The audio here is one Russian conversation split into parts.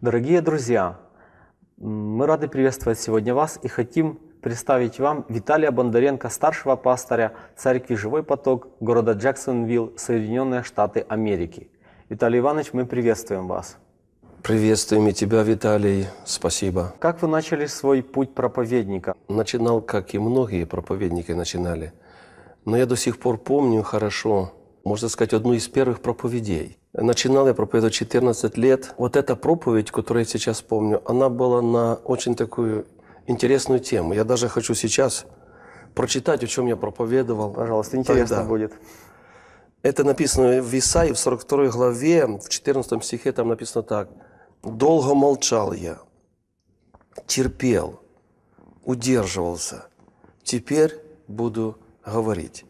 Дорогие друзья, мы рады приветствовать сегодня вас и хотим представить вам Виталия Бондаренко, старшего пастора Церкви «Живой поток» города Джексонвилл, Соединенные Штаты Америки. Виталий Иванович, мы приветствуем вас. Приветствуем и тебя, Виталий. Спасибо. Как вы начали свой путь проповедника? Начинал, как и многие проповедники начинали. Но я до сих пор помню хорошо можно сказать, одну из первых проповедей. Начинал я проповедовать 14 лет. Вот эта проповедь, которую я сейчас помню, она была на очень такую интересную тему. Я даже хочу сейчас прочитать, о чем я проповедовал. Пожалуйста, интересно тогда. будет. Это написано в Исаии, в 42 главе, в 14 стихе там написано так. «Долго молчал я, терпел, удерживался, теперь буду говорить».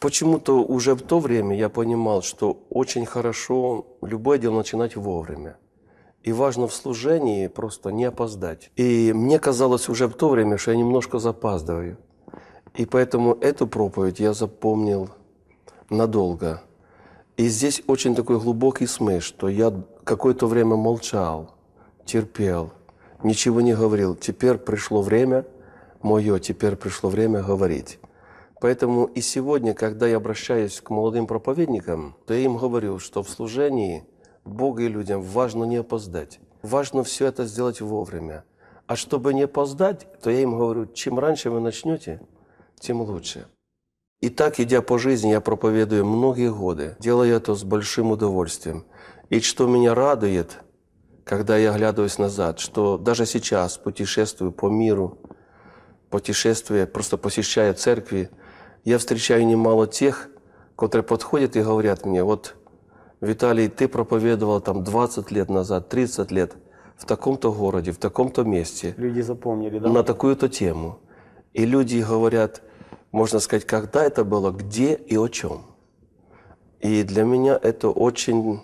Почему-то уже в то время я понимал, что очень хорошо любое дело начинать вовремя. И важно в служении просто не опоздать. И мне казалось уже в то время, что я немножко запаздываю. И поэтому эту проповедь я запомнил надолго. И здесь очень такой глубокий смысл, что я какое-то время молчал, терпел, ничего не говорил. Теперь пришло время мое, теперь пришло время говорить. Поэтому и сегодня, когда я обращаюсь к молодым проповедникам, то я им говорю, что в служении Богу и людям важно не опоздать. Важно все это сделать вовремя. А чтобы не опоздать, то я им говорю, чем раньше вы начнете, тем лучше. И так, идя по жизни, я проповедую многие годы. Делаю это с большим удовольствием. И что меня радует, когда я оглядываюсь назад, что даже сейчас путешествую по миру, путешествуя, просто посещая церкви, я встречаю немало тех, которые подходят и говорят мне, вот, Виталий, ты проповедовал там 20 лет назад, 30 лет в таком-то городе, в таком-то месте. Люди запомнили, да? На такую-то тему. И люди говорят, можно сказать, когда это было, где и о чем. И для меня это очень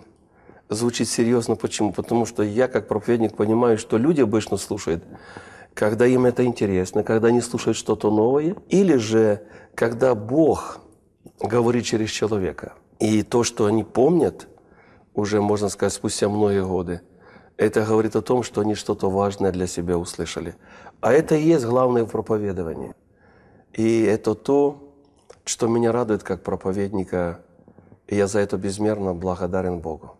звучит серьезно. Почему? Потому что я, как проповедник, понимаю, что люди обычно слушают когда им это интересно, когда они слушают что-то новое, или же когда Бог говорит через человека. И то, что они помнят, уже, можно сказать, спустя многие годы, это говорит о том, что они что-то важное для себя услышали. А это и есть главное в проповедовании. И это то, что меня радует как проповедника, и я за это безмерно благодарен Богу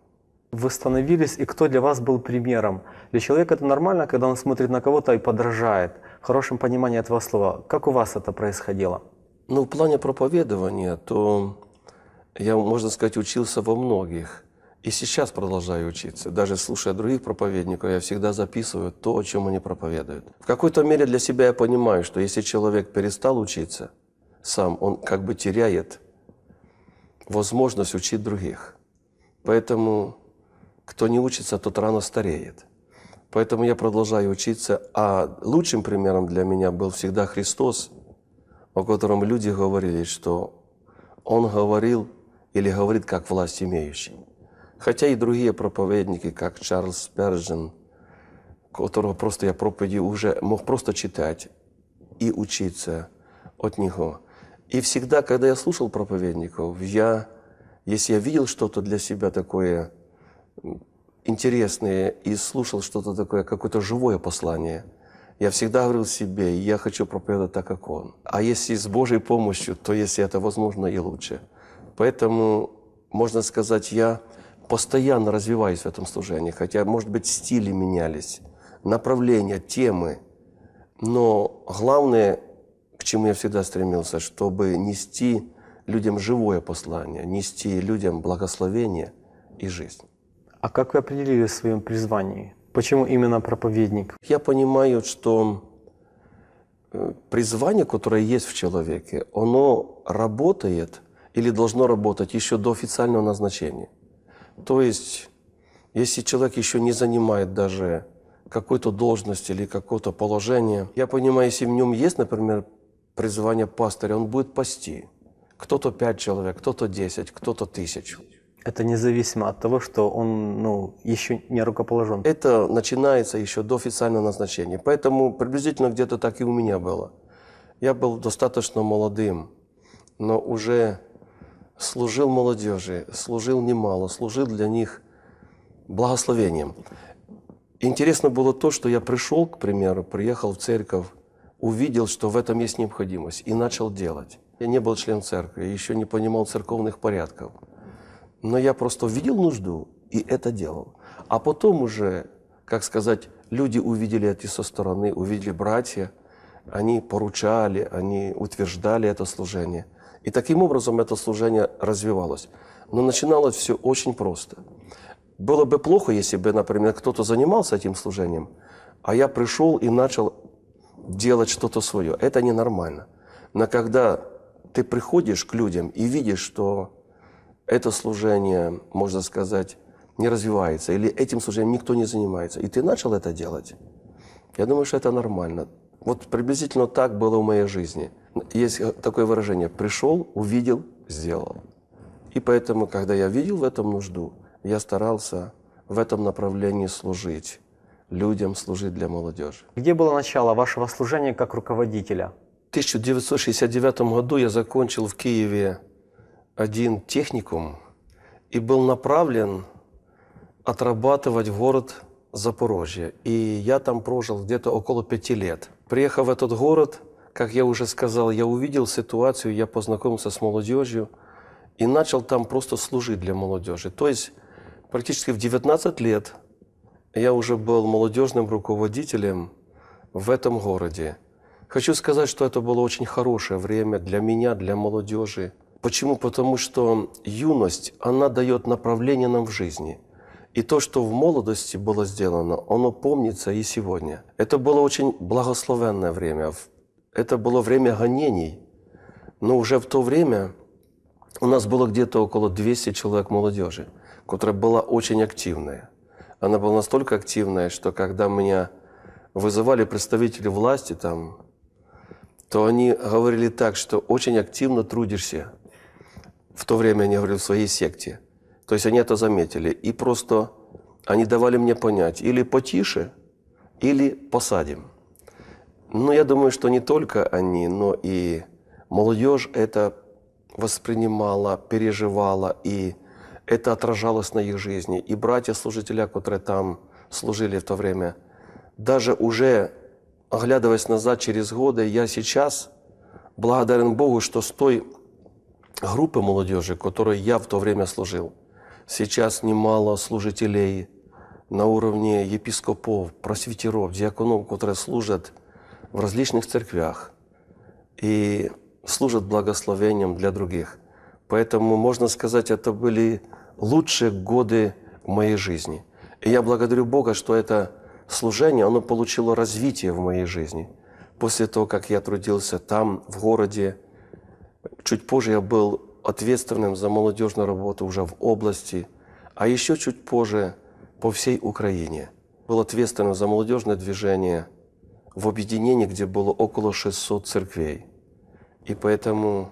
восстановились и кто для вас был примером. Для человека это нормально, когда он смотрит на кого-то и подражает. В хорошем понимании этого слова. Как у вас это происходило? Ну, в плане проповедования, то я, можно сказать, учился во многих. И сейчас продолжаю учиться. Даже слушая других проповедников, я всегда записываю то, о чем они проповедуют. В какой-то мере для себя я понимаю, что если человек перестал учиться сам, он как бы теряет возможность учить других. Поэтому кто не учится, тот рано стареет. Поэтому я продолжаю учиться. А лучшим примером для меня был всегда Христос, о котором люди говорили, что Он говорил или говорит как власть имеющий. Хотя и другие проповедники, как Чарльз Спержен, которого просто я проповеди уже мог просто читать и учиться от него. И всегда, когда я слушал проповедников, я, если я видел что-то для себя такое – интересные и слушал что-то такое, какое-то живое послание. Я всегда говорил себе, я хочу проповедовать так, как он. А если с Божьей помощью, то если это возможно, и лучше. Поэтому, можно сказать, я постоянно развиваюсь в этом служении, хотя, может быть, стили менялись, направления, темы. Но главное, к чему я всегда стремился, чтобы нести людям живое послание, нести людям благословение и жизнь. А как вы определили в своем призвании? Почему именно проповедник? Я понимаю, что э, призвание, которое есть в человеке, оно работает или должно работать еще до официального назначения. То есть, если человек еще не занимает даже какой-то должности или какого-то положения, я понимаю, если в нем есть, например, призвание пастыря, он будет пасти. Кто-то пять человек, кто-то десять, кто-то тысячу. Это независимо от того, что он ну, еще не рукоположен. Это начинается еще до официального назначения. Поэтому приблизительно где-то так и у меня было. Я был достаточно молодым, но уже служил молодежи, служил немало, служил для них благословением. Интересно было то, что я пришел, к примеру, приехал в церковь, увидел, что в этом есть необходимость, и начал делать. Я не был член церкви, еще не понимал церковных порядков но я просто увидел нужду и это делал. А потом уже, как сказать, люди увидели это со стороны, увидели братья, они поручали, они утверждали это служение. И таким образом это служение развивалось. Но начиналось все очень просто. Было бы плохо, если бы, например, кто-то занимался этим служением, а я пришел и начал делать что-то свое. Это ненормально. Но когда ты приходишь к людям и видишь, что это служение, можно сказать, не развивается, или этим служением никто не занимается, и ты начал это делать, я думаю, что это нормально. Вот приблизительно так было в моей жизни. Есть э, такое выражение «пришел, увидел, сделал». И поэтому, когда я видел в этом нужду, я старался в этом направлении служить, людям служить для молодежи. Где было начало вашего служения как руководителя? В 1969 году я закончил в Киеве один техникум и был направлен отрабатывать в город Запорожье. И я там прожил где-то около пяти лет. Приехав в этот город, как я уже сказал, я увидел ситуацию, я познакомился с молодежью и начал там просто служить для молодежи. То есть практически в 19 лет я уже был молодежным руководителем в этом городе. Хочу сказать, что это было очень хорошее время для меня, для молодежи – Почему? Потому что юность, она дает направление нам в жизни. И то, что в молодости было сделано, оно помнится и сегодня. Это было очень благословенное время. Это было время гонений. Но уже в то время у нас было где-то около 200 человек молодежи, которая была очень активная. Она была настолько активная, что когда меня вызывали представители власти там, то они говорили так, что очень активно трудишься – в то время, они говорю, в своей секте. То есть они это заметили. И просто они давали мне понять, или потише, или посадим. Но я думаю, что не только они, но и молодежь это воспринимала, переживала, и это отражалось на их жизни. И братья-служителя, которые там служили в то время, даже уже оглядываясь назад через годы, я сейчас благодарен Богу, что с той группы молодежи, которой я в то время служил. Сейчас немало служителей на уровне епископов, просветеров, диаконов, которые служат в различных церквях и служат благословением для других. Поэтому, можно сказать, это были лучшие годы моей жизни. И я благодарю Бога, что это служение, оно получило развитие в моей жизни. После того, как я трудился там, в городе, Чуть позже я был ответственным за молодежную работу уже в области, а еще чуть позже по всей Украине. Был ответственным за молодежное движение в объединении, где было около 600 церквей. И поэтому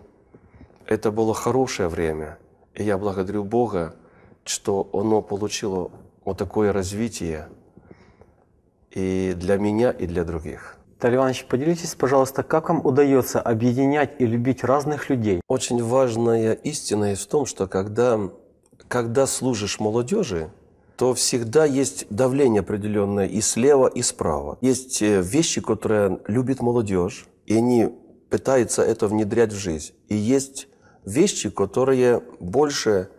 это было хорошее время. И я благодарю Бога, что оно получило вот такое развитие и для меня, и для других. Виталий Иванович, поделитесь, пожалуйста, как вам удается объединять и любить разных людей? Очень важная истина есть в том, что когда, когда служишь молодежи, то всегда есть давление определенное и слева, и справа. Есть э, вещи, которые любит молодежь, и они пытаются это внедрять в жизнь. И есть вещи, которые больше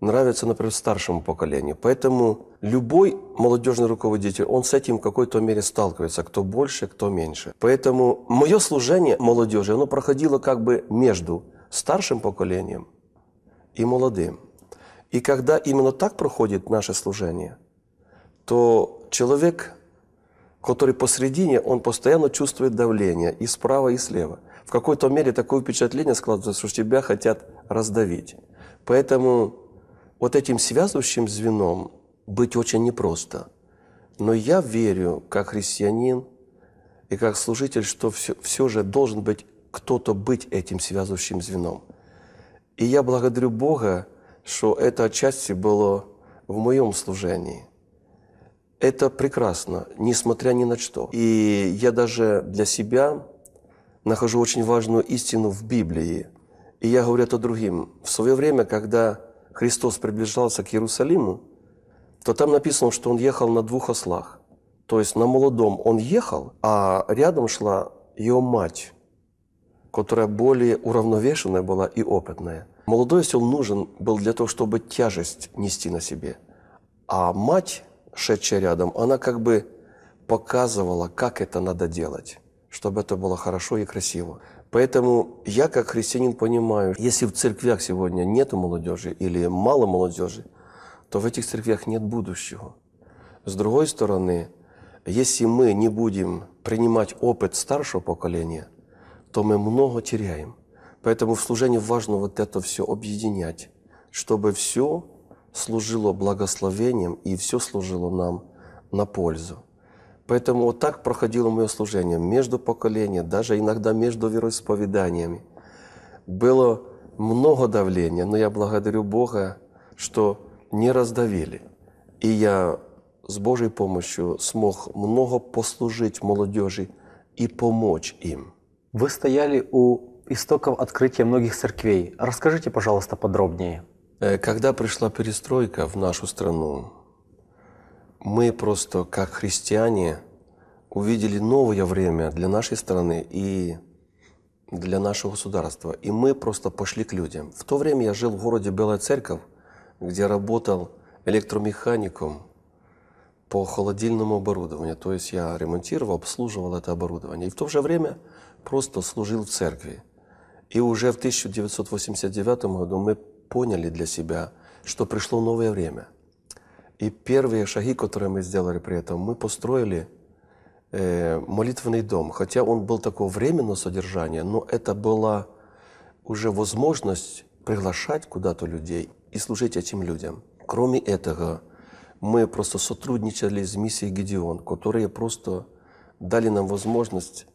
нравится, например, старшему поколению. Поэтому любой молодежный руководитель, он с этим в какой-то мере сталкивается, кто больше, кто меньше. Поэтому мое служение молодежи, оно проходило как бы между старшим поколением и молодым. И когда именно так проходит наше служение, то человек, который посредине, он постоянно чувствует давление и справа, и слева. В какой-то мере такое впечатление складывается, что тебя хотят раздавить. Поэтому вот этим связывающим звеном быть очень непросто. Но я верю, как христианин и как служитель, что все, все же должен быть кто-то быть этим связывающим звеном. И я благодарю Бога, что это отчасти было в моем служении. Это прекрасно, несмотря ни на что. И я даже для себя нахожу очень важную истину в Библии. И я говорю это другим. В свое время, когда Христос приближался к Иерусалиму, то там написано, что он ехал на двух ослах. То есть на молодом он ехал, а рядом шла его мать, которая более уравновешенная была и опытная. Молодой осел нужен был для того, чтобы тяжесть нести на себе. А мать, шедшая рядом, она как бы показывала, как это надо делать, чтобы это было хорошо и красиво. Поэтому я как христианин понимаю, если в церквях сегодня нет молодежи или мало молодежи, то в этих церквях нет будущего. С другой стороны, если мы не будем принимать опыт старшего поколения, то мы много теряем. Поэтому в служении важно вот это все объединять, чтобы все служило благословением и все служило нам на пользу. Поэтому вот так проходило мое служение, между поколениями, даже иногда между вероисповеданиями. Было много давления, но я благодарю Бога, что не раздавили. И я с Божьей помощью смог много послужить молодежи и помочь им. Вы стояли у истоков открытия многих церквей. Расскажите, пожалуйста, подробнее. Э, когда пришла перестройка в нашу страну, мы просто, как христиане, увидели новое время для нашей страны и для нашего государства. И мы просто пошли к людям. В то время я жил в городе Белая Церковь, где работал электромехаником по холодильному оборудованию. То есть я ремонтировал, обслуживал это оборудование. И в то же время просто служил в церкви. И уже в 1989 году мы поняли для себя, что пришло новое время – и первые шаги, которые мы сделали при этом, мы построили э, молитвенный дом. Хотя он был такого временного содержания, но это была уже возможность приглашать куда-то людей и служить этим людям. Кроме этого, мы просто сотрудничали с миссией Гедеон, которые просто дали нам возможность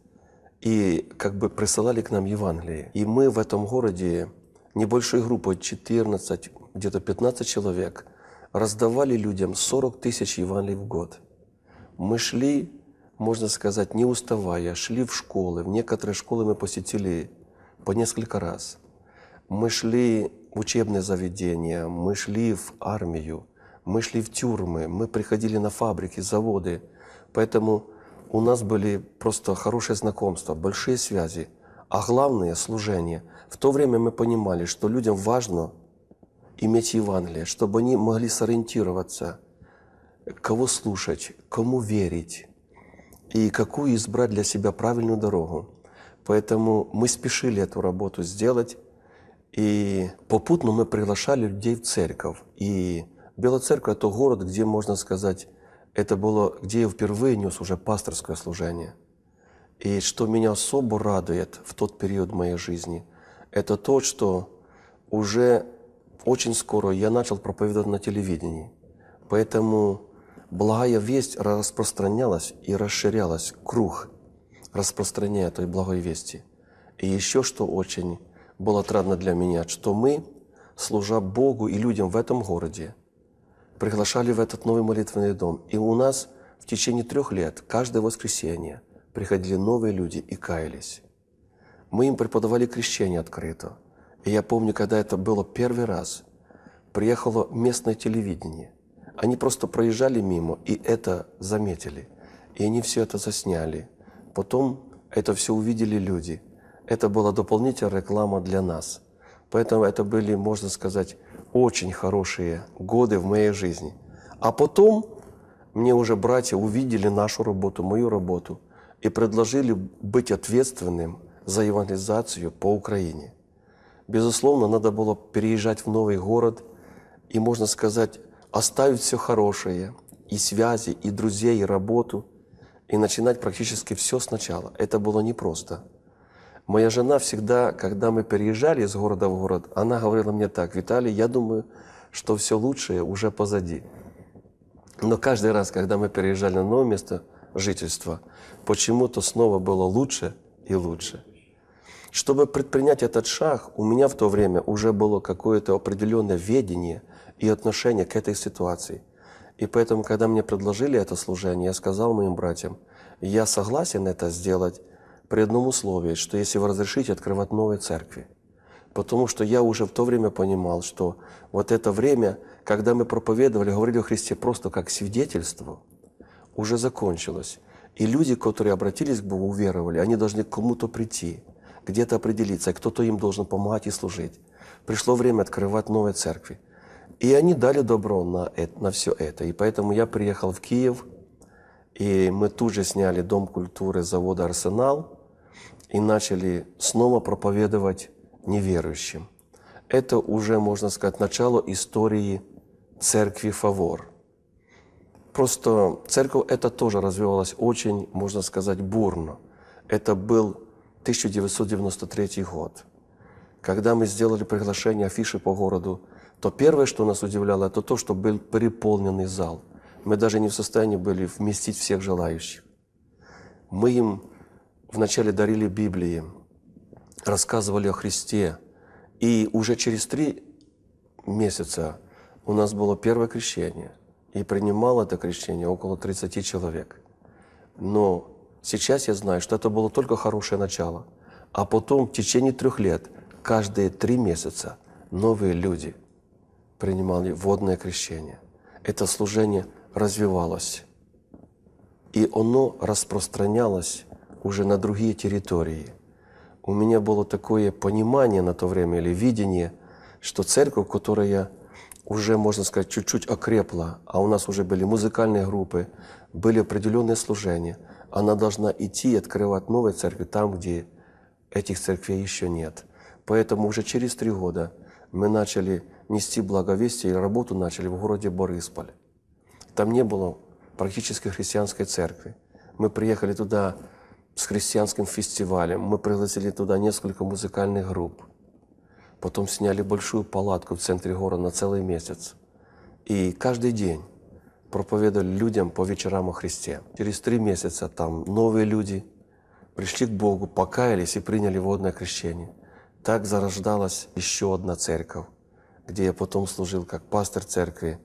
и как бы присылали к нам Евангелие. И мы в этом городе небольшой группой, 14, где-то 15 человек, раздавали людям 40 тысяч евангелий в год. Мы шли, можно сказать, не уставая, шли в школы. В некоторые школы мы посетили по несколько раз. Мы шли в учебные заведения, мы шли в армию, мы шли в тюрьмы, мы приходили на фабрики, заводы. Поэтому у нас были просто хорошие знакомства, большие связи, а главное – служение. В то время мы понимали, что людям важно иметь Евангелие, чтобы они могли сориентироваться, кого слушать, кому верить и какую избрать для себя правильную дорогу. Поэтому мы спешили эту работу сделать, и попутно мы приглашали людей в церковь. И Белая церковь – это город, где, можно сказать, это было, где я впервые нес уже пасторское служение. И что меня особо радует в тот период моей жизни, это то, что уже очень скоро я начал проповедовать на телевидении. Поэтому благая весть распространялась и расширялась, круг распространения той благой вести. И еще что очень было отрадно для меня, что мы, служа Богу и людям в этом городе, приглашали в этот новый молитвенный дом. И у нас в течение трех лет, каждое воскресенье, приходили новые люди и каялись. Мы им преподавали крещение открыто – и я помню, когда это было первый раз, приехало местное телевидение. Они просто проезжали мимо и это заметили. И они все это засняли. Потом это все увидели люди. Это была дополнительная реклама для нас. Поэтому это были, можно сказать, очень хорошие годы в моей жизни. А потом мне уже братья увидели нашу работу, мою работу, и предложили быть ответственным за евангелизацию по Украине безусловно, надо было переезжать в новый город и, можно сказать, оставить все хорошее, и связи, и друзей, и работу, и начинать практически все сначала. Это было непросто. Моя жена всегда, когда мы переезжали из города в город, она говорила мне так, «Виталий, я думаю, что все лучшее уже позади». Но каждый раз, когда мы переезжали на новое место жительства, почему-то снова было лучше и лучше. Чтобы предпринять этот шаг, у меня в то время уже было какое-то определенное ведение и отношение к этой ситуации. И поэтому, когда мне предложили это служение, я сказал моим братьям, я согласен это сделать при одном условии, что если вы разрешите открывать новые церкви. Потому что я уже в то время понимал, что вот это время, когда мы проповедовали, говорили о Христе просто как свидетельству, уже закончилось. И люди, которые обратились к Богу, уверовали, они должны к кому-то прийти – где-то определиться, кто-то им должен помогать и служить. Пришло время открывать новые церкви. И они дали добро на, это, на все это. И поэтому я приехал в Киев, и мы тут же сняли Дом культуры завода «Арсенал» и начали снова проповедовать неверующим. Это уже, можно сказать, начало истории церкви «Фавор». Просто церковь это тоже развивалась очень, можно сказать, бурно. Это был 1993 год. Когда мы сделали приглашение афиши по городу, то первое, что нас удивляло, это то, что был переполненный зал. Мы даже не в состоянии были вместить всех желающих. Мы им вначале дарили Библии, рассказывали о Христе. И уже через три месяца у нас было первое крещение. И принимало это крещение около 30 человек. Но Сейчас я знаю, что это было только хорошее начало. А потом в течение трех лет, каждые три месяца, новые люди принимали водное крещение. Это служение развивалось. И оно распространялось уже на другие территории. У меня было такое понимание на то время или видение, что церковь, которая уже, можно сказать, чуть-чуть окрепла, а у нас уже были музыкальные группы, были определенные служения – она должна идти и открывать новые церкви там, где этих церквей еще нет. Поэтому уже через три года мы начали нести благовестие и работу начали в городе Борисполь. Там не было практически христианской церкви. Мы приехали туда с христианским фестивалем, мы пригласили туда несколько музыкальных групп. Потом сняли большую палатку в центре города на целый месяц. И каждый день проповедовали людям по вечерам о Христе. Через три месяца там новые люди пришли к Богу, покаялись и приняли водное крещение. Так зарождалась еще одна церковь, где я потом служил как пастор церкви.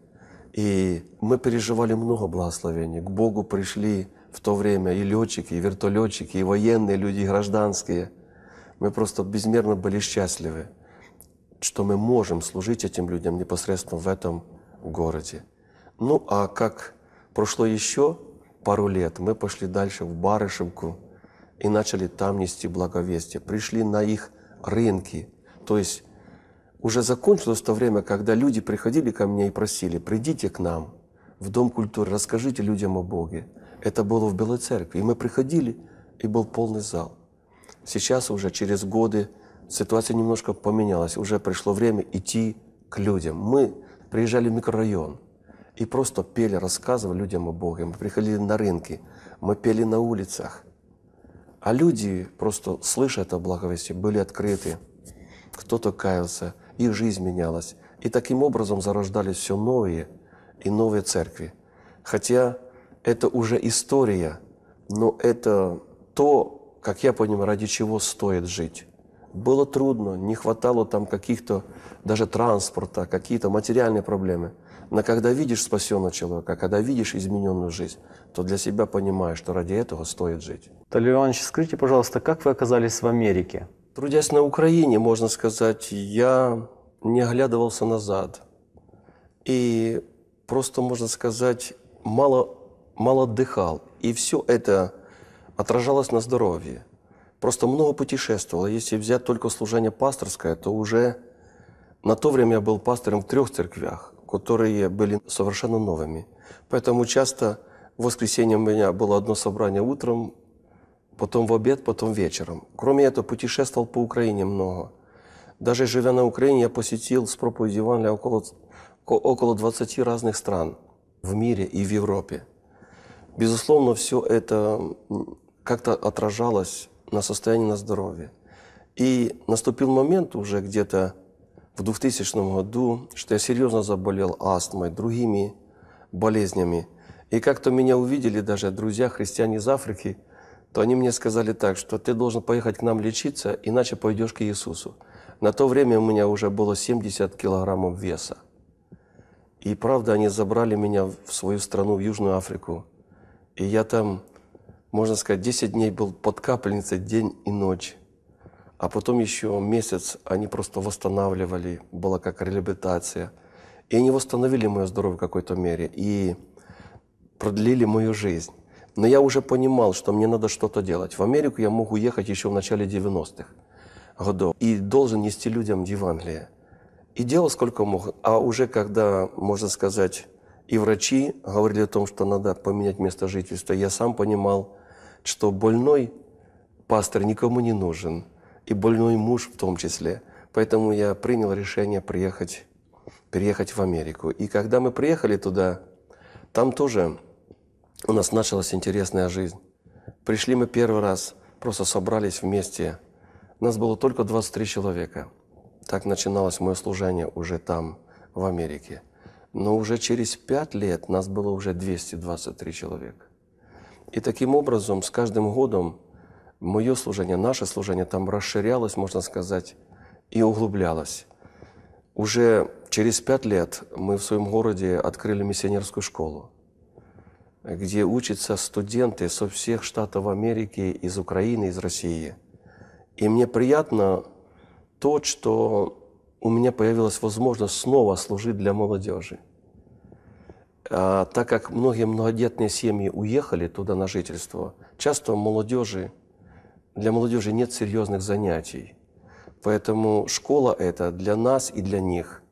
И мы переживали много благословений. К Богу пришли в то время и летчики, и вертолетчики, и военные люди, и гражданские. Мы просто безмерно были счастливы, что мы можем служить этим людям непосредственно в этом городе. Ну а как прошло еще пару лет, мы пошли дальше в Барышевку и начали там нести благовестие. Пришли на их рынки. То есть уже закончилось то время, когда люди приходили ко мне и просили, придите к нам в Дом культуры, расскажите людям о Боге. Это было в Белой Церкви. И мы приходили, и был полный зал. Сейчас уже через годы ситуация немножко поменялась. Уже пришло время идти к людям. Мы приезжали в микрорайон – и просто пели, рассказывали людям о Боге. Мы приходили на рынки, мы пели на улицах. А люди, просто слыша это благовестие, были открыты. Кто-то каялся, их жизнь менялась. И таким образом зарождались все новые и новые церкви. Хотя это уже история, но это то, как я понимаю, ради чего стоит жить. Было трудно, не хватало там каких-то даже транспорта, какие-то материальные проблемы. Но когда видишь спасенного человека, когда видишь измененную жизнь, то для себя понимаешь, что ради этого стоит жить. Толю Иванович, скажите, пожалуйста, как вы оказались в Америке? Трудясь на Украине, можно сказать, я не оглядывался назад. И просто, можно сказать, мало, мало отдыхал. И все это отражалось на здоровье. Просто много путешествовал. А если взять только служение пасторское, то уже на то время я был пастором в трех церквях которые были совершенно новыми. Поэтому часто в воскресенье у меня было одно собрание утром, потом в обед, потом вечером. Кроме этого, путешествовал по Украине много. Даже живя на Украине, я посетил с проповедью Евангелия около, около 20 разных стран в мире и в Европе. Безусловно, все это как-то отражалось на состоянии на здоровье. И наступил момент уже где-то в 2000 году, что я серьезно заболел астмой, другими болезнями. И как-то меня увидели даже друзья-христиане из Африки, то они мне сказали так, что ты должен поехать к нам лечиться, иначе пойдешь к Иисусу. На то время у меня уже было 70 килограммов веса. И правда, они забрали меня в свою страну, в Южную Африку. И я там, можно сказать, 10 дней был под капельницей день и ночь. А потом еще месяц они просто восстанавливали, была как реабилитация. И они восстановили мое здоровье в какой-то мере и продлили мою жизнь. Но я уже понимал, что мне надо что-то делать. В Америку я мог уехать еще в начале 90-х годов и должен нести людям Евангелие. И делал сколько мог. А уже когда, можно сказать, и врачи говорили о том, что надо поменять место жительства, я сам понимал, что больной пастор никому не нужен и больной муж в том числе. Поэтому я принял решение приехать, переехать в Америку. И когда мы приехали туда, там тоже у нас началась интересная жизнь. Пришли мы первый раз, просто собрались вместе. Нас было только 23 человека. Так начиналось мое служение уже там, в Америке. Но уже через пять лет нас было уже 223 человека. И таким образом, с каждым годом мое служение, наше служение там расширялось, можно сказать, и углублялось. Уже через пять лет мы в своем городе открыли миссионерскую школу, где учатся студенты со всех штатов Америки, из Украины, из России. И мне приятно то, что у меня появилась возможность снова служить для молодежи. А, так как многие многодетные семьи уехали туда на жительство, часто молодежи для молодежи нет серьезных занятий. Поэтому школа это для нас и для них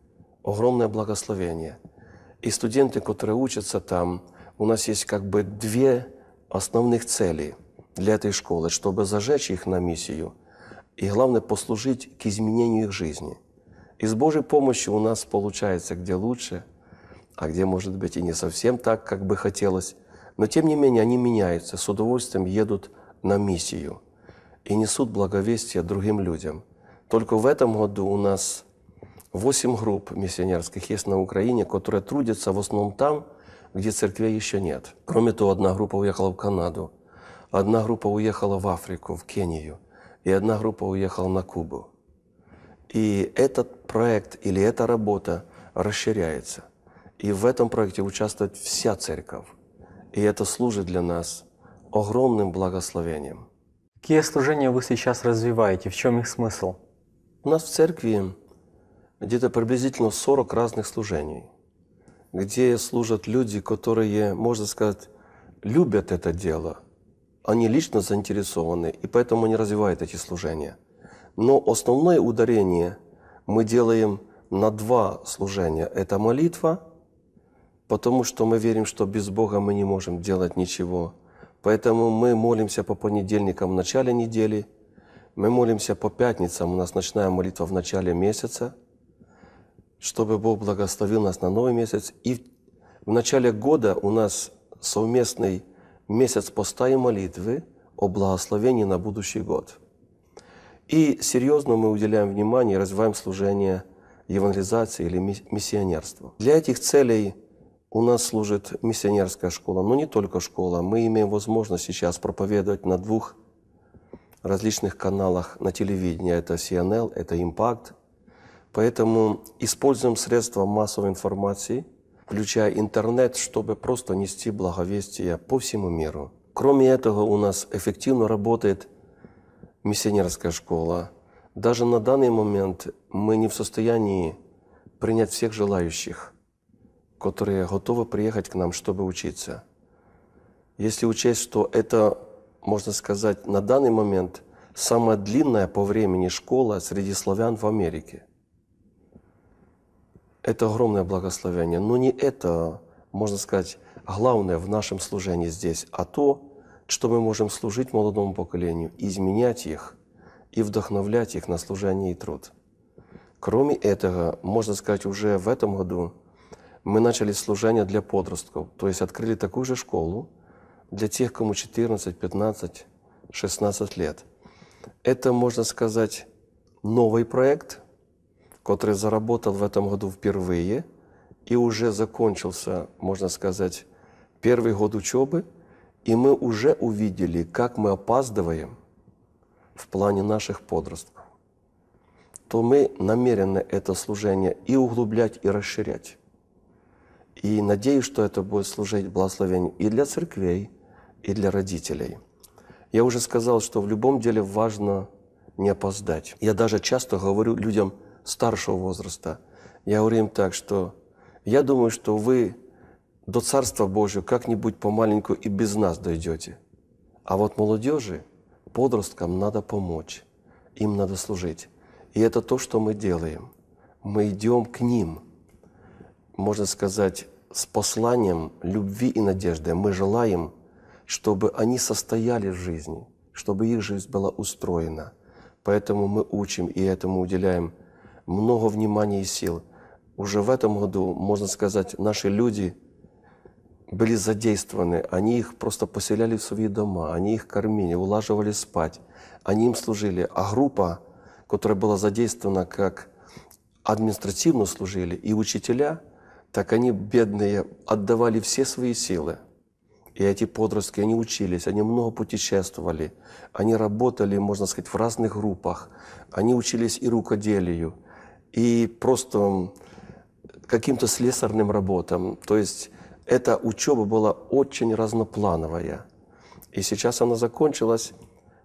огромное благословение. И студенты, которые учатся там, у нас есть как бы две основных цели для этой школы, чтобы зажечь их на миссию и, главное, послужить к изменению их жизни. И с Божьей помощью у нас получается где лучше, а где, может быть, и не совсем так, как бы хотелось. Но, тем не менее, они меняются, с удовольствием едут на миссию – и несут благовестие другим людям. Только в этом году у нас восемь групп миссионерских есть на Украине, которые трудятся в основном там, где церквей еще нет. Кроме того, одна группа уехала в Канаду, одна группа уехала в Африку, в Кению, и одна группа уехала на Кубу. И этот проект или эта работа расширяется. И в этом проекте участвует вся церковь. И это служит для нас огромным благословением. Какие служения вы сейчас развиваете? В чем их смысл? У нас в церкви где-то приблизительно 40 разных служений, где служат люди, которые, можно сказать, любят это дело. Они лично заинтересованы, и поэтому они развивают эти служения. Но основное ударение мы делаем на два служения. Это молитва, потому что мы верим, что без Бога мы не можем делать ничего – Поэтому мы молимся по понедельникам в начале недели, мы молимся по пятницам, у нас ночная молитва в начале месяца, чтобы Бог благословил нас на новый месяц. И в начале года у нас совместный месяц поста и молитвы о благословении на будущий год. И серьезно мы уделяем внимание и развиваем служение евангелизации или миссионерству. Для этих целей – у нас служит миссионерская школа, но не только школа. Мы имеем возможность сейчас проповедовать на двух различных каналах на телевидении. Это CNL, это Impact. Поэтому используем средства массовой информации, включая интернет, чтобы просто нести благовестие по всему миру. Кроме этого, у нас эффективно работает миссионерская школа. Даже на данный момент мы не в состоянии принять всех желающих – которые готовы приехать к нам, чтобы учиться. Если учесть, что это, можно сказать, на данный момент самая длинная по времени школа среди славян в Америке. Это огромное благословение. Но не это, можно сказать, главное в нашем служении здесь, а то, что мы можем служить молодому поколению, изменять их и вдохновлять их на служение и труд. Кроме этого, можно сказать, уже в этом году мы начали служение для подростков, то есть открыли такую же школу для тех, кому 14, 15, 16 лет. Это, можно сказать, новый проект, который заработал в этом году впервые и уже закончился, можно сказать, первый год учебы, и мы уже увидели, как мы опаздываем в плане наших подростков то мы намерены это служение и углублять, и расширять. И надеюсь, что это будет служить благословением и для церквей, и для родителей. Я уже сказал, что в любом деле важно не опоздать. Я даже часто говорю людям старшего возраста, я говорю им так, что я думаю, что вы до Царства Божьего как-нибудь помаленьку и без нас дойдете. А вот молодежи, подросткам надо помочь, им надо служить. И это то, что мы делаем. Мы идем к ним – можно сказать, с посланием любви и надежды. Мы желаем, чтобы они состояли в жизни, чтобы их жизнь была устроена. Поэтому мы учим и этому уделяем много внимания и сил. Уже в этом году, можно сказать, наши люди были задействованы, они их просто поселяли в свои дома, они их кормили, улаживали спать, они им служили. А группа, которая была задействована как административно служили, и учителя – так они, бедные, отдавали все свои силы. И эти подростки, они учились, они много путешествовали, они работали, можно сказать, в разных группах, они учились и рукоделию, и просто каким-то слесарным работам. То есть эта учеба была очень разноплановая. И сейчас она закончилась,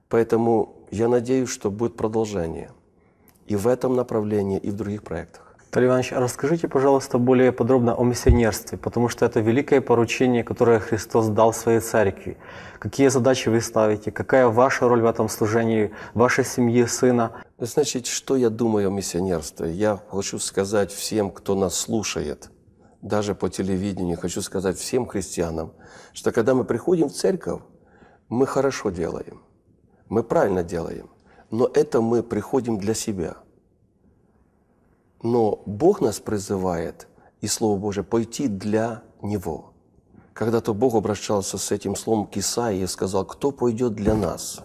поэтому я надеюсь, что будет продолжение и в этом направлении, и в других проектах. Виталий Иванович, расскажите, пожалуйста, более подробно о миссионерстве, потому что это великое поручение, которое Христос дал своей церкви. Какие задачи вы ставите? Какая ваша роль в этом служении, вашей семьи, сына? Значит, что я думаю о миссионерстве? Я хочу сказать всем, кто нас слушает, даже по телевидению, хочу сказать всем христианам, что когда мы приходим в церковь, мы хорошо делаем, мы правильно делаем, но это мы приходим для себя – но Бог нас призывает, и Слово Божие, пойти для Него. Когда-то Бог обращался с этим словом к Исаии и сказал, кто пойдет для нас,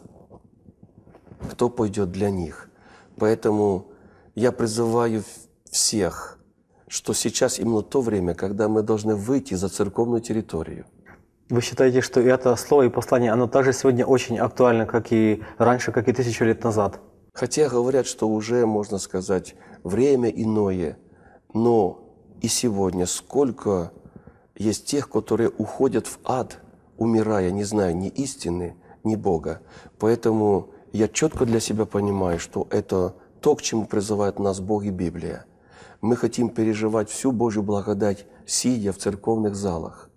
кто пойдет для них. Поэтому я призываю всех, что сейчас именно то время, когда мы должны выйти за церковную территорию – вы считаете, что это слово и послание, оно также сегодня очень актуально, как и раньше, как и тысячу лет назад? Хотя говорят, что уже, можно сказать, время иное, но и сегодня сколько есть тех, которые уходят в ад, умирая, не зная ни истины, ни Бога. Поэтому я четко для себя понимаю, что это то, к чему призывает нас Бог и Библия. Мы хотим переживать всю Божью благодать, сидя в церковных залах.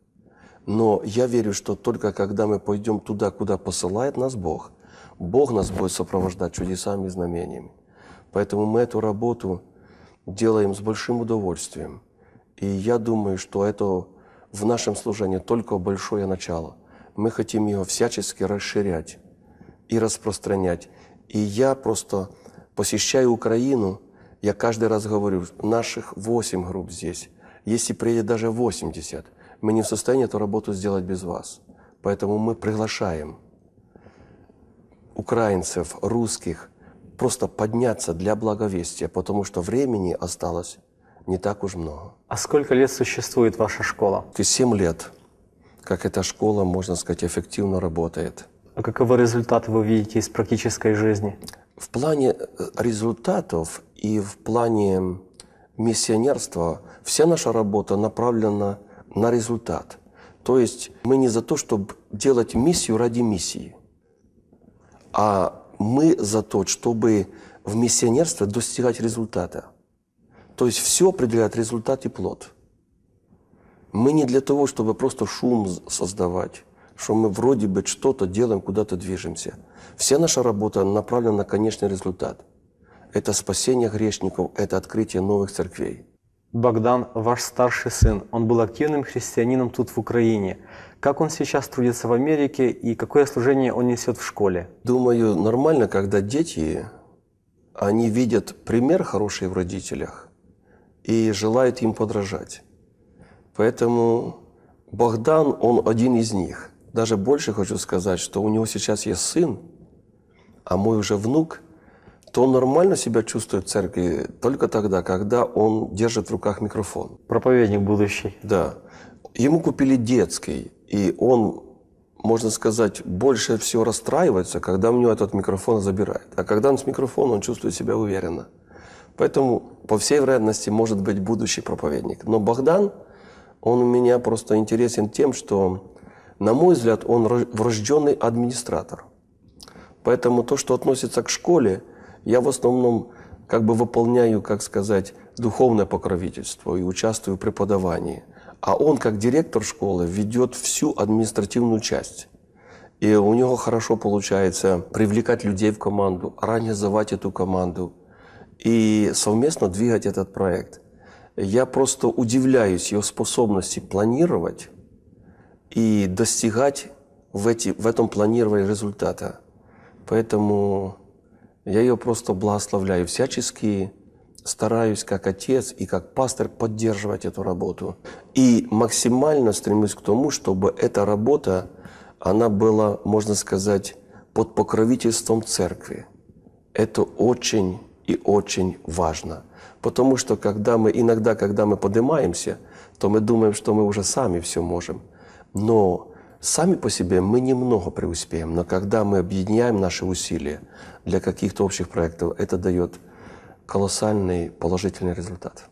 Но я верю, что только когда мы пойдем туда, куда посылает нас Бог, Бог нас будет сопровождать чудесами и знамениями. Поэтому мы эту работу делаем с большим удовольствием. И я думаю, что это в нашем служении только большое начало. Мы хотим его всячески расширять и распространять. И я просто посещаю Украину, я каждый раз говорю, наших 8 групп здесь. Если приедет даже 80, мы не в состоянии эту работу сделать без вас. Поэтому мы приглашаем украинцев, русских, просто подняться для благовестия, потому что времени осталось не так уж много. А сколько лет существует ваша школа? Семь лет, как эта школа, можно сказать, эффективно работает. А каковы результаты вы видите из практической жизни? В плане э, результатов и в плане миссионерства вся наша работа направлена на результат. То есть мы не за то, чтобы делать миссию ради миссии, а мы за то, чтобы в миссионерстве достигать результата. То есть все определяет результат и плод. Мы не для того, чтобы просто шум создавать, что мы вроде бы что-то делаем, куда-то движемся. Вся наша работа направлена на конечный результат. Это спасение грешников, это открытие новых церквей. Богдан, ваш старший сын, он был активным христианином тут в Украине. Как он сейчас трудится в Америке и какое служение он несет в школе? Думаю, нормально, когда дети, они видят пример хороший в родителях и желают им подражать. Поэтому Богдан, он один из них. Даже больше хочу сказать, что у него сейчас есть сын, а мой уже внук, то он нормально себя чувствует в церкви только тогда, когда он держит в руках микрофон. Проповедник будущий. Да ему купили детский, и он, можно сказать, больше всего расстраивается, когда у него этот микрофон забирает. А когда он с микрофоном, он чувствует себя уверенно. Поэтому, по всей вероятности, может быть будущий проповедник. Но Богдан, он у меня просто интересен тем, что, на мой взгляд, он врожденный администратор. Поэтому то, что относится к школе, я в основном как бы выполняю, как сказать, духовное покровительство и участвую в преподавании. А он, как директор школы, ведет всю административную часть. И у него хорошо получается привлекать людей в команду, организовать эту команду и совместно двигать этот проект. Я просто удивляюсь его способности планировать и достигать в, эти, в этом планировании результата. Поэтому я ее просто благословляю всячески стараюсь как отец и как пастор поддерживать эту работу. И максимально стремлюсь к тому, чтобы эта работа, она была, можно сказать, под покровительством церкви. Это очень и очень важно. Потому что когда мы, иногда, когда мы поднимаемся, то мы думаем, что мы уже сами все можем. Но сами по себе мы немного преуспеем, но когда мы объединяем наши усилия для каких-то общих проектов, это дает – колоссальный положительный результат.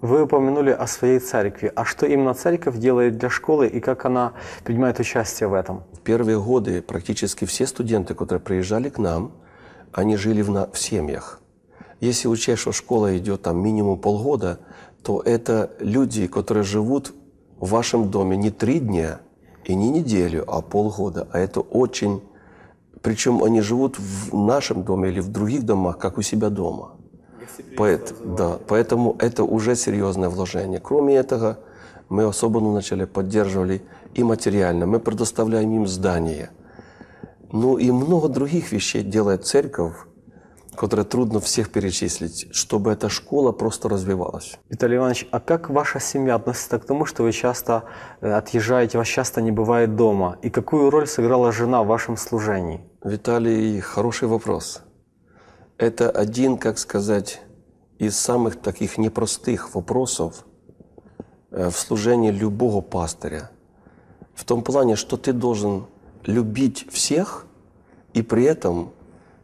Вы упомянули о своей церкви. А что именно церковь делает для школы и как она принимает участие в этом? В первые годы практически все студенты, которые приезжали к нам, они жили в, на... в семьях. Если учесть, что школа идет там минимум полгода, то это люди, которые живут в вашем доме не три дня и не неделю, а полгода. А это очень... Причем они живут в нашем доме или в других домах, как у себя дома. Поэт, да. Поэтому это уже серьезное вложение. Кроме этого, мы особенно начали поддерживали и материально. Мы предоставляем им здание, Ну и много других вещей делает церковь, которые трудно всех перечислить, чтобы эта школа просто развивалась. Виталий Иванович, а как ваша семья относится к тому, что вы часто э, отъезжаете, вас часто не бывает дома? И какую роль сыграла жена в вашем служении? Виталий, хороший вопрос это один, как сказать, из самых таких непростых вопросов э, в служении любого пастыря. В том плане, что ты должен любить всех, и при этом,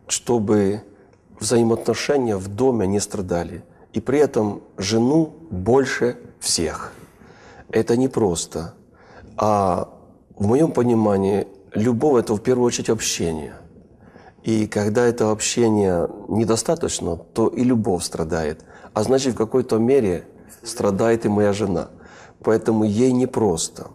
чтобы взаимоотношения в доме не страдали. И при этом жену больше всех. Это непросто. А в моем понимании, любовь – это в первую очередь общение – и когда этого общения недостаточно, то и любовь страдает. А значит, в какой-то мере страдает и моя жена. Поэтому ей непросто.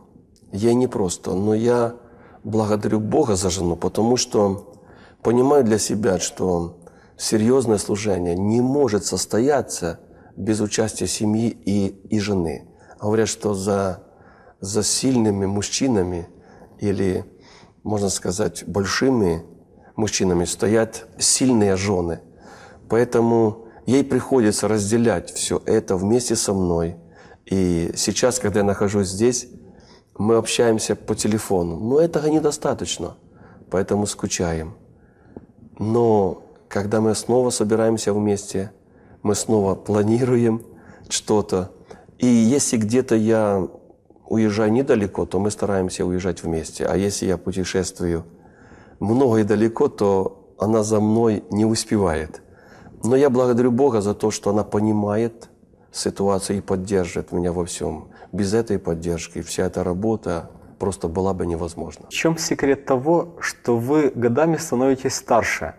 Ей непросто. Но я благодарю Бога за жену, потому что понимаю для себя, что серьезное служение не может состояться без участия семьи и, и жены. Говорят, что за, за сильными мужчинами или, можно сказать, большими мужчинами стоят сильные жены. Поэтому ей приходится разделять все это вместе со мной. И сейчас, когда я нахожусь здесь, мы общаемся по телефону. Но этого недостаточно, поэтому скучаем. Но когда мы снова собираемся вместе, мы снова планируем что-то. И если где-то я уезжаю недалеко, то мы стараемся уезжать вместе. А если я путешествую много и далеко, то она за мной не успевает. Но я благодарю Бога за то, что она понимает ситуацию и поддерживает меня во всем. Без этой поддержки вся эта работа просто была бы невозможна. В чем секрет того, что вы годами становитесь старше,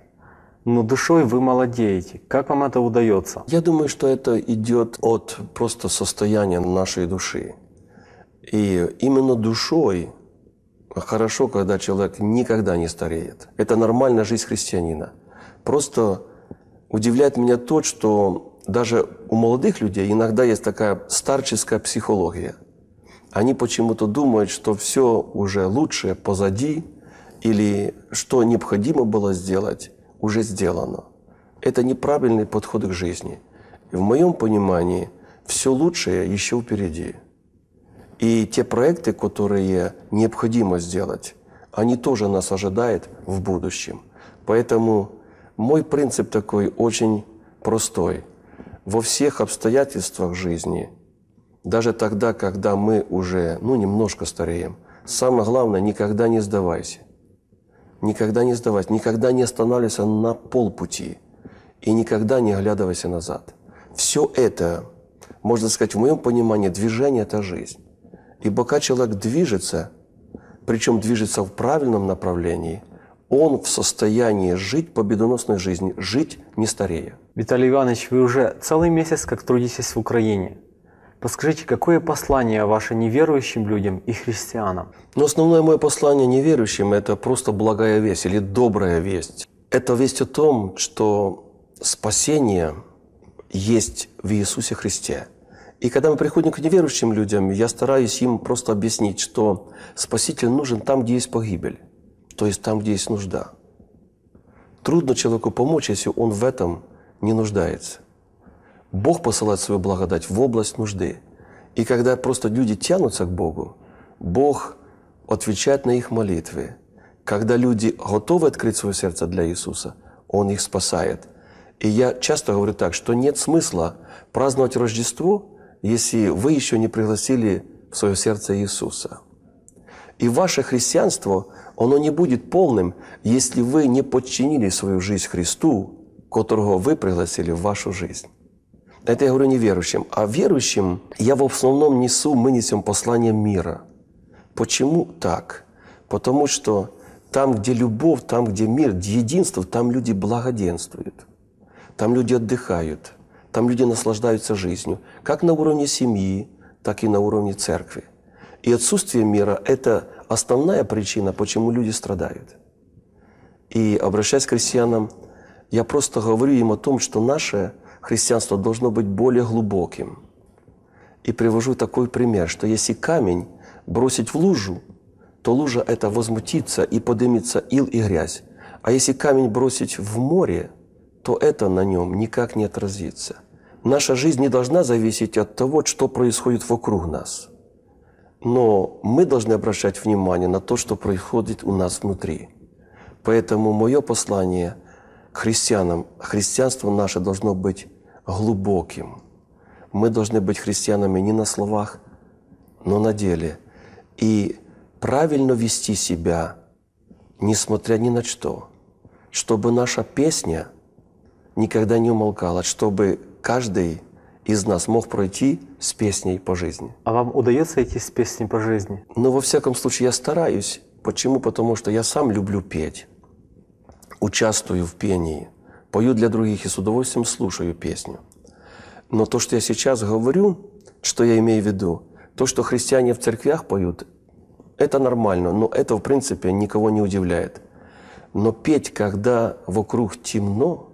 но душой вы молодеете? Как вам это удается? Я думаю, что это идет от просто состояния нашей души. И именно душой хорошо, когда человек никогда не стареет. Это нормальная жизнь христианина. Просто удивляет меня то, что даже у молодых людей иногда есть такая старческая психология. Они почему-то думают, что все уже лучшее позади, или что необходимо было сделать, уже сделано. Это неправильный подход к жизни. И в моем понимании все лучшее еще впереди – и те проекты, которые необходимо сделать, они тоже нас ожидают в будущем. Поэтому мой принцип такой очень простой. Во всех обстоятельствах жизни, даже тогда, когда мы уже, ну, немножко стареем, самое главное, никогда не сдавайся. Никогда не сдавайся, никогда не останавливайся на полпути и никогда не оглядывайся назад. Все это, можно сказать, в моем понимании, движение – это жизнь. И пока человек движется, причем движется в правильном направлении, он в состоянии жить победоносной жизнью, жить не старея. Виталий Иванович, вы уже целый месяц как трудитесь в Украине. Подскажите, какое послание ваше неверующим людям и христианам? Но основное мое послание неверующим – это просто благая весть или добрая весть. Это весть о том, что спасение есть в Иисусе Христе – и когда мы приходим к неверующим людям, я стараюсь им просто объяснить, что Спаситель нужен там, где есть погибель, то есть там, где есть нужда. Трудно человеку помочь, если он в этом не нуждается. Бог посылает свою благодать в область нужды. И когда просто люди тянутся к Богу, Бог отвечает на их молитвы. Когда люди готовы открыть свое сердце для Иисуса, Он их спасает. И я часто говорю так, что нет смысла праздновать Рождество – если вы еще не пригласили в свое сердце Иисуса. И ваше христианство, оно не будет полным, если вы не подчинили свою жизнь Христу, которого вы пригласили в вашу жизнь. Это я говорю неверующим. А верующим я в основном несу, мы несем послание мира. Почему так? Потому что там, где любовь, там, где мир, где единство, там люди благоденствуют. Там люди отдыхают – там люди наслаждаются жизнью, как на уровне семьи, так и на уровне церкви. И отсутствие мира – это основная причина, почему люди страдают. И обращаясь к христианам, я просто говорю им о том, что наше христианство должно быть более глубоким. И привожу такой пример, что если камень бросить в лужу, то лужа – это возмутится и поднимется ил и грязь. А если камень бросить в море, то это на нем никак не отразится. Наша жизнь не должна зависеть от того, что происходит вокруг нас. Но мы должны обращать внимание на то, что происходит у нас внутри. Поэтому мое послание к христианам, христианство наше должно быть глубоким. Мы должны быть христианами не на словах, но на деле. И правильно вести себя, несмотря ни на что, чтобы наша песня – никогда не умолкала, чтобы каждый из нас мог пройти с песней по жизни. А вам удается идти с песней по жизни? Ну, во всяком случае, я стараюсь. Почему? Потому что я сам люблю петь, участвую в пении, пою для других и с удовольствием слушаю песню. Но то, что я сейчас говорю, что я имею в виду, то, что христиане в церквях поют, это нормально, но это, в принципе, никого не удивляет. Но петь, когда вокруг темно,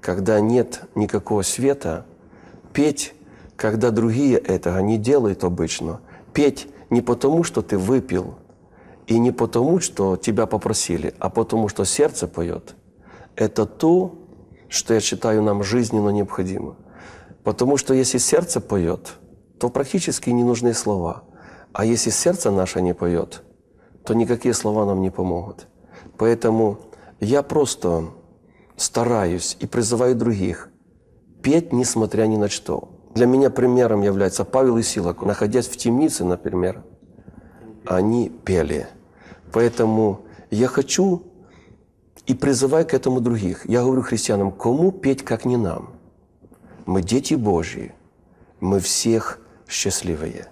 когда нет никакого света, петь, когда другие этого не делают обычно, петь не потому, что ты выпил, и не потому, что тебя попросили, а потому, что сердце поет. Это то, что я считаю нам жизненно необходимо. Потому что если сердце поет, то практически не нужны слова. А если сердце наше не поет, то никакие слова нам не помогут. Поэтому я просто стараюсь и призываю других петь, несмотря ни на что. Для меня примером является Павел Исилок. Находясь в темнице, например, они пели. Поэтому я хочу и призываю к этому других. Я говорю христианам, кому петь, как не нам? Мы дети Божьи, мы всех счастливые.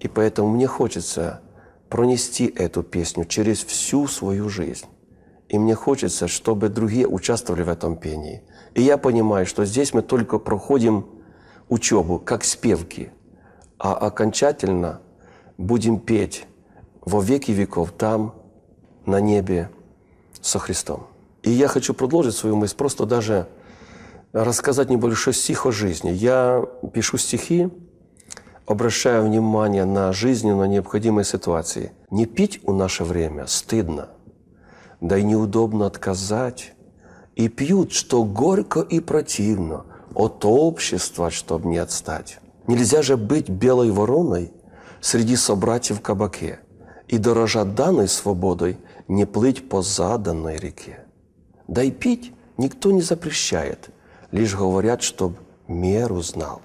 И поэтому мне хочется пронести эту песню через всю свою жизнь и мне хочется, чтобы другие участвовали в этом пении. И я понимаю, что здесь мы только проходим учебу, как спевки, а окончательно будем петь во веки веков там, на небе, со Христом. И я хочу продолжить свою мысль, просто даже рассказать небольшой стих о жизни. Я пишу стихи, обращаю внимание на жизненную необходимые ситуации. Не пить у наше время стыдно да и неудобно отказать, и пьют, что горько и противно, от общества, чтобы не отстать. Нельзя же быть белой вороной среди собратьев в кабаке и, дорожа данной свободой, не плыть по заданной реке. Да и пить никто не запрещает, лишь говорят, чтоб меру знал.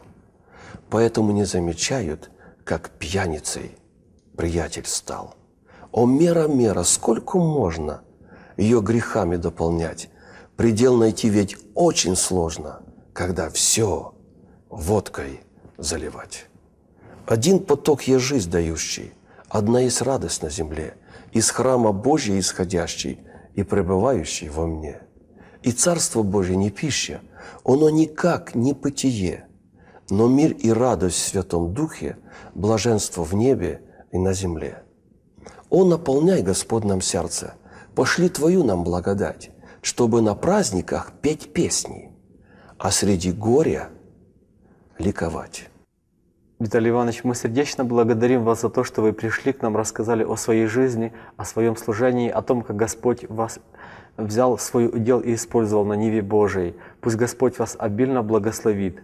Поэтому не замечают, как пьяницей приятель стал. О, мера, мера, сколько можно – ее грехами дополнять. Предел найти ведь очень сложно, когда все водкой заливать. Один поток есть жизнь дающий, одна есть радость на земле, из храма Божия исходящий и пребывающий во мне. И Царство Божье не пища, оно никак не питье, но мир и радость в Святом Духе, блаженство в небе и на земле. Он наполняй, Господь, нам сердце – пошли Твою нам благодать, чтобы на праздниках петь песни, а среди горя ликовать. Виталий Иванович, мы сердечно благодарим вас за то, что вы пришли к нам, рассказали о своей жизни, о своем служении, о том, как Господь вас взял свой удел и использовал на Ниве Божией. Пусть Господь вас обильно благословит.